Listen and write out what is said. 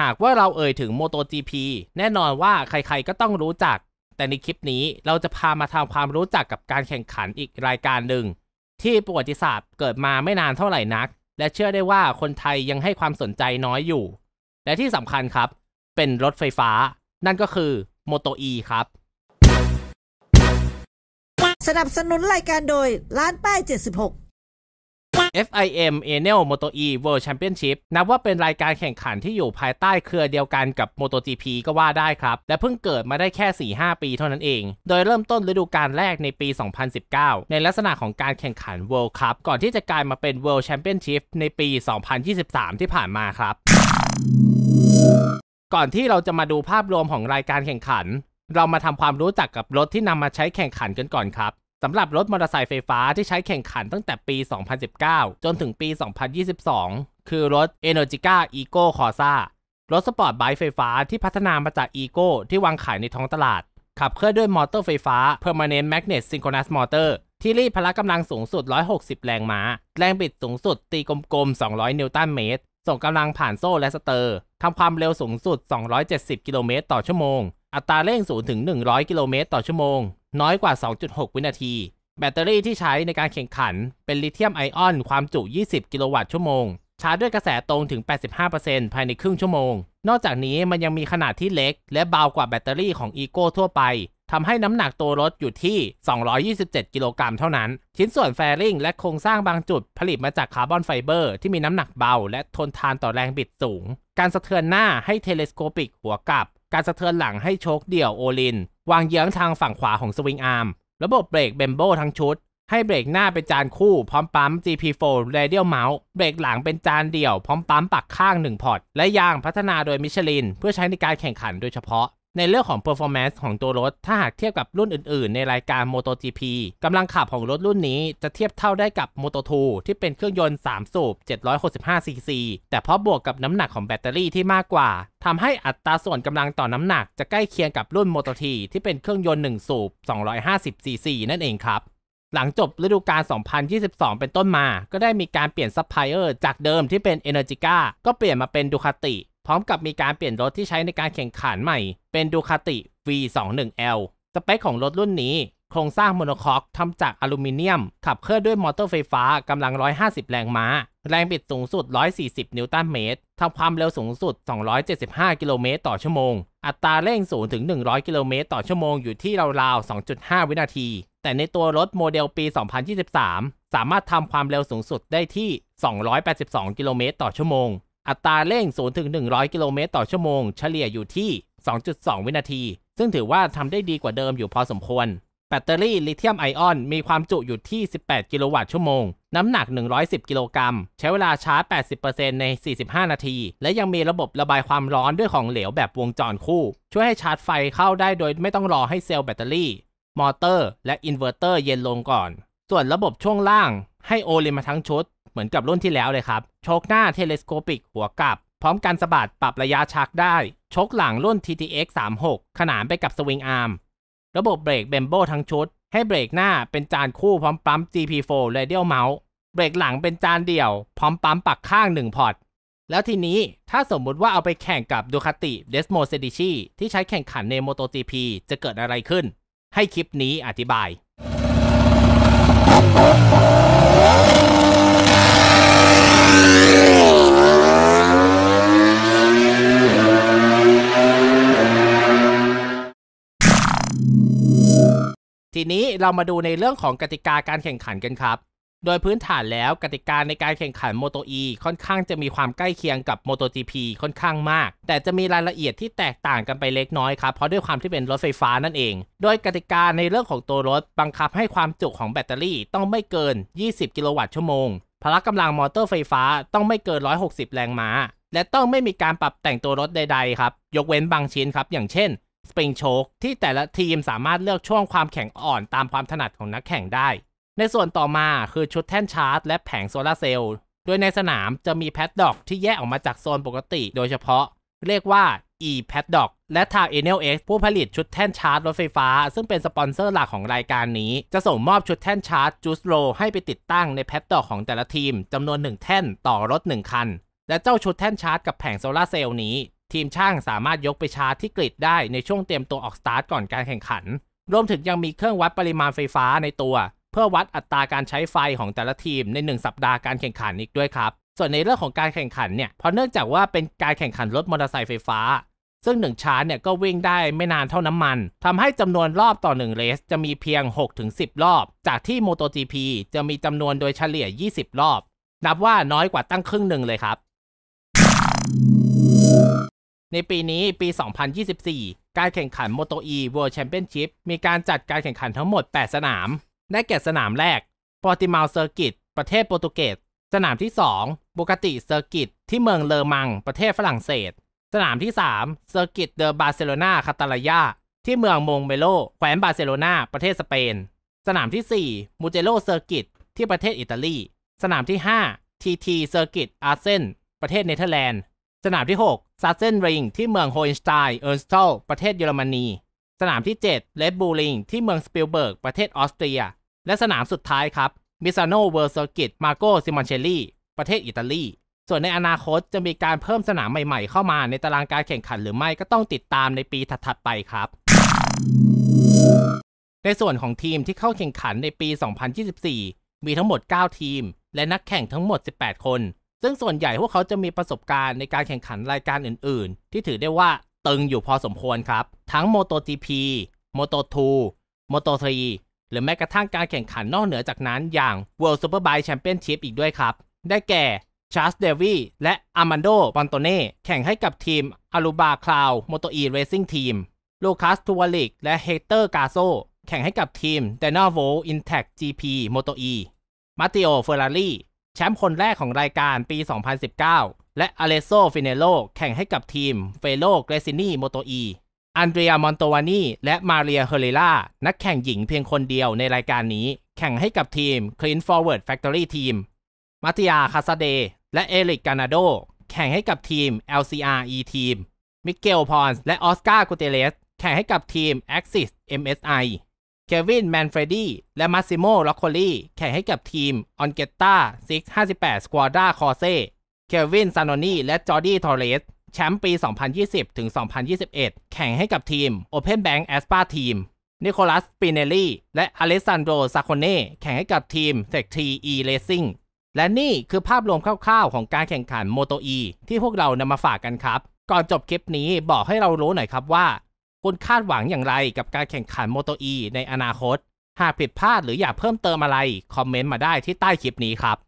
หากว่าเราเอ่ยถึง MotoGP แน่นอนว่าใครๆก็ต้องรู้จัก แต่ในคลิปนี้เราจะพามาทำความรู้จักกับการแข่งขันอีกรายการหนึ่ง ที่ประวัติศาสตร์เกิดมาไม่นานเท่าไหร่นัก และเชื่อได้ว่าคนไทยยังให้ความสนใจน้อยอยู่ และที่สำคัญครับ เป็นรถไฟฟ้า นั่นก็คือ Moto E ครับ สนับสนุนรายการโดยร้านป้าย76 FIM Annual Moto E World Championship นับว่าเป็นรายการแข่งขันที่อยู่ภายใต้เครือเดียวกันกับ MotoGP ก็ว่าได้ครับ และเพิ่งเกิดมาได้แค่ 4-5 ปีเท่านั้นเอง โดยเริ่มต้นฤดูกาลแรกในปี 2019 ในลักษณะของการแข่งขัน World Cup ก่อนที่จะกลายมาเป็น World Championship ในปี 2023 ที่ผ่านมาครับ ก่อนที่เราจะมาดูภาพรวมของรายการแข่งขัน เรามาทำความรู้จักกับรถที่นำมาใช้แข่งขันกันก่อนครับสำหรับรถมอเตอร์ไซค์ไฟฟ้าที่ใช้แข่งขันตั้งแต่ปี 2019 จนถึงปี 2022 คือรถ Energica Eco Corsa รถสปอร์ตไบค์ไฟฟ้าที่พัฒนามาจาก Eco ที่วางขายในท้องตลาด ขับเคลื่อนด้วยมอเตอร์ไฟฟ้า Permanent Magnet Synchronous Motor ที่รีดพละกำลังสูงสุด 160 แรงม้า แรงบิดสูงสุดตีกลมๆ 200 นิวตันเมตร ส่งกำลังผ่านโซ่และสเตอร์ ทำความเร็วสูงสุด 270 กิโลเมตร ต่อชั่วโมง อัตราเร่งสูงถึง 100 กิโลเมตรต่อชั่วโมงน้อยกว่า 2.6 วินาที แบตเตอรี่ที่ใช้ในการแข่งขัน เป็นลิเธียมไอออน ความจุ 20 กิโลวัตต์ชั่วโมง ชาร์จด้วยกระแสตรงถึง 85%ภายในครึ่งชั่วโมง นอกจากนี้มันยังมีขนาดที่เล็ก และเบากว่าแบตเตอรี่ของอีโก้ทั่วไป ทำให้น้ำหนักตัวรถอยู่ที่ 227 กิโลกรัมเท่านั้น ชิ้นส่วนแฟริงและโครงสร้างบางจุดผลิตมาจากคาร์บอนไฟเบอร์ที่มีน้ำหนักเบา และทนทานต่อแรงบิดสูง การสะเทือนหน้าให้เทเลสโคปิกหัวกลับ การสะเทือนหลังให้โชคเดี่ยวโอลินวางเยื้องทางฝั่งขวาของสวิงอาร์มระบบเบรกเบมโบทั้งชุด ให้เบรกหน้าเป็นจานคู่พร้อมปั๊ม GP4 Radial Mount เบรกหลังเป็นจานเดี่ยวพร้อมปั๊มปักข้าง 1 พอร์ต และยางพัฒนาโดยมิชลิน เพื่อใช้ในการแข่งขันโดยเฉพาะในเรื่องของ performance ของตัวรถถ้าหากเทียบกับรุ่นอื่น ๆ ในรายการ MotoGP กำลังขับของรถรุ่นนี้จะเทียบเท่าได้กับ Moto2 ที่เป็นเครื่องยนต์ 3 สูบ 765cc แต่เพราะบวกกับน้ำหนักของแบตเตอรี่ที่มากกว่า ทำให้อัตราส่วนกำลังต่อน้ำหนักจะใกล้เคียงกับรุ่น Moto3 ที่เป็นเครื่องยนต์ 1 สูบ 250cc นั่นเองครับ หลังจบฤดูกาล2022 เป็นต้นมา ก็ได้มีการเปลี่ยนซัพพลายเออร์จากเดิมที่เป็น Energica ก็เปลี่ยนมาเป็น Ducati พร้อมกับมีการเปลี่ยนรถที่ใช้ในการแข่งขันใหม่ เป็นดูคาติ V21L สเปคของรถรุ่นนี้โครงสร้างโมโนคอกทำจากอลูมิเนียม ขับเคลื่อนด้วยมอเตอร์ไฟฟ้ากำลัง 150 แรงม้า แรงบิดสูงสุด 140 นิวตันเมตรทำความเร็วสูงสุด 275 กิโลเมตรต่อชั่วโมง อัตราเร่ง 0 ถึง 100 กิโลเมตรต่อชั่วโมง อยู่ที่ราวๆ 2.5 วินาที แต่ในตัวรถโมเดลปี 2023 สามารถทำความเร็วสูงสุดได้ที่ 282 กิโลเมตรต่อชั่วโมงอัตราเร่ง 0-100 กิโลเมตรต่อชั่วโมงเฉลี่ยอยู่ที่ 2.2 วินาที ซึ่งถือว่าทำได้ดีกว่าเดิมอยู่พอสมควร แบตเตอรี่ลิเธียมไอออน มีความจุอยู่ที่ 18 กิโลวัตต์ชั่วโมง น้ำหนัก 110 กิโลกรัม ใช้เวลาชาร์จ 80%ใน 45 นาที และยังมีระบบระบายความร้อนด้วยของเหลวแบบวงจรคู่ ช่วยให้ชาร์จไฟเข้าได้โดยไม่ต้องรอให้เซลล์แบตเตอรี่ มอเตอร์และอินเวอร์เตอร์เย็นลงก่อน ส่วนระบบช่วงล่างให้โอเลมาทั้งชุดเหมือนกับรุ่นที่แล้วเลยครับชกหน้าเทเลสโคปิกหัวกลับ พร้อมการสะบัดปรับระยะชักได้ชกหลังรุ่น TTX 36ขนานไปกับสวิงอาร์มระบบเบรกเบมโบทั้งชุด ให้เบรกหน้าเป็นจานคู่พร้อมปั๊ม GP4 Radial Mount เบรกหลังเป็นจานเดี่ยว พร้อมปั๊มปักข้าง 1 พอร์ต แล้วทีนี้ถ้าสมมุติว่าเอาไปแข่งกับดูคาติเดสโมเซดิชีที่ใช้แข่งขันในโมโต GP จะเกิดอะไรขึ้น ให้คลิปนี้อธิบายทีนี้เรามาดูในเรื่องของกติกาการแข่งขันกันครับ โดยพื้นฐานแล้วกติกาในการแข่งขัน Moto E ค่อนข้างจะมีความใกล้เคียงกับ MotoGP ค่อนข้างมาก แต่จะมีรายละเอียดที่แตกต่างกันไปเล็กน้อยครับเพราะด้วยความที่เป็นรถไฟฟ้านั่นเอง โดยกติกาในเรื่องของตัวรถบังคับให้ความจุของแบตเตอรี่ต้องไม่เกิน 20 กิโลวัตต์ชั่วโมงพละกำลังมอเตอร์ไฟฟ้าต้องไม่เกิน 160 แรงม้าและต้องไม่มีการปรับแต่งตัวรถใดๆครับยกเว้นบางชิ้นครับอย่างเช่นสปริงโชกที่แต่ละทีมสามารถเลือกช่วงความแข็งอ่อนตามความถนัดของนักแข่งได้ ในส่วนต่อมาคือชุดแท่นชาร์จและแผงโซลาเซลล์ โดยในสนามจะมีแพดดอกที่แยกออกมาจากโซนปกติโดยเฉพาะ เรียกว่า e p a d d o c k และทาง e n l x ผู้ผลิตชุดแท่นชาร์จรถไฟฟ้าซึ่งเป็นสปอนเซอร์หลักของรายการนี้ จะส่งมอบชุดแท่นชาร์จ j u จูส r o ให้ไปติดตั้งในแพดดอก ของแต่ละทีมจำนวน1แท่นต่อรถ1คัน และเจ้าชุดแท่นชาร์จกับแผงโซลาเซลล์นี้ทีมช่างสามารถยกไปชาร์จที่กริดได้ในช่วงเตรียมตัวออกสตาร์ทก่อนการแข่งขัน รวมถึงยังมีเครื่องวัดปริมาณไฟฟ้าในตัว เพื่อวัดอัตราการใช้ไฟของแต่ละทีมใน 1 สัปดาห์การแข่งขันอีกด้วยครับ ส่วนในเรื่องของการแข่งขันเนี่ยพอเนื่องจากว่าเป็นการแข่งขันรถมอเตอร์ไซค์ไฟฟ้า ซึ่ง 1ชาร์จเนี่ยก็วิ่งได้ไม่นานเท่าน้ำมันทำให้จำนวนรอบต่อ1เลสจะมีเพียง6-10 รอบ จากที่ MotoGP จะมีจำนวนโดยเฉลี่ย 20 รอบนับว่าน้อยกว่าตั้งครึ่งหนึ่งเลยครับในปีนี้ปี 2024 การแข่งขัน Moto E World Championship มีการจัดการแข่งขันทั้งหมด 8 สนามได้แก่สนามแรกปอติมาลเซอร์กิตประเทศโปรตุเกสสนามที่2บุกติเซอร์กิตที่เมืองเลอมังประเทศฝรั่งเศส สนามที่3เซอร์กิตเดอบาร์เซโลนาคาตาลายาที่เมืองมงเบโลแขวนบาร์เซโลนาประเทศสเปน สนามที่4มูเจโลเซอร์กิตที่ประเทศอิตาลี สนามที่ 5 TT เซอร์กิตอาร์เซนประเทศเนเธอร์แลนด์ สนามที่ 6ซาเซนริงที่เมืองโฮเอนสไตน์เออร์สสโตประเทศเยอรมนี สนามที่7เลดบูลิงที่เมืองสปิลเบิร์กประเทศออสเตรีย และสนามสุดท้ายครับมิซานโนเวิร์ซอกิตมาโกซิมอนเชลลี่ประเทศอิตาลี ส่วนในอนาคตจะมีการเพิ่มสนามใหม่ๆ เข้ามาในตารางการแข่งขันหรือไม่ก็ต้องติดตามในปีถัดๆไปครับ ในส่วนของทีมที่เข้าแข่งขันในปี 2024 มีทั้งหมด 9 ทีม และนักแข่งทั้งหมด 18 คนซึ่งส่วนใหญ่พวกเขาจะมีประสบการณ์ในการแข่งขันรายการอื่นๆ ที่ถือได้ว่าตึงอยู่พอสมควรครับ ทั้ง MotoGP Moto2 Moto3 หรือแม้กระทั่งการแข่งขันนอกเหนือจากนั้นอย่าง World Superbike Championship อีกด้วยครับ ได้แก่ชาร์ลส์เดวีและอามันโดปอนโตเน่แข่งให้กับทีมอารูบาคลาวมอเตอีเรซิ่งทีมโลคัสทัวริกและเฮเตอร์กาโซแข่งให้กับทีมเดนอโวอินแท็กจีพีมอเตอีมาติโอเฟอร์รารีแชมป์คนแรกของรายการปี 2019 และอเลโซฟิเนโลแข่งให้กับทีมเฟโลเกรซินีโมโตอีอันเดรียมอนโตวานีและมาเรียเฮเรล่านักแข่งหญิงเพียงคนเดียวในรายการนี้ แข่งให้กับทีม c l อร์ Forward Factory ทีมมาติอาคาซาเด และเอริกกานาโด แข่งให้กับทีม LCR E ทีมมิเกลพอนส์และออสการ์กูเตเลสแข่งให้กับทีม Axis MSI เควินแมนเฟรดี้และมาซิโมล็อกโคลี่แข่งให้กับทีมออนเกตตาซิกห้าสิบแปดสควอด้าคอเซ่เควินซานอนีและจอร์ดี้ทอร์เรสแชมป์ปี 2020ถึง2021 แข่งให้กับทีม Open Bank a s p a Team นิโคลัสปิเนลลี่และอเลสซานโดซาโคเน่แข่งให้กับทีมเ e c ทีอีเลสซิ่งและนี่คือภาพรวมคร่าวๆ ของการแข่งขันโมโตอีที่พวกเรานำมาฝากกันครับ ก่อนจบคลิปนี้บอกให้เรารู้หน่อยครับว่าคุณคาดหวังอย่างไรกับการแข่งขันโมโตอีในอนาคต หากผิดพลาดหรืออยากเพิ่มเติมอะไร คอมเมนต์มาได้ที่ใต้คลิปนี้ครับ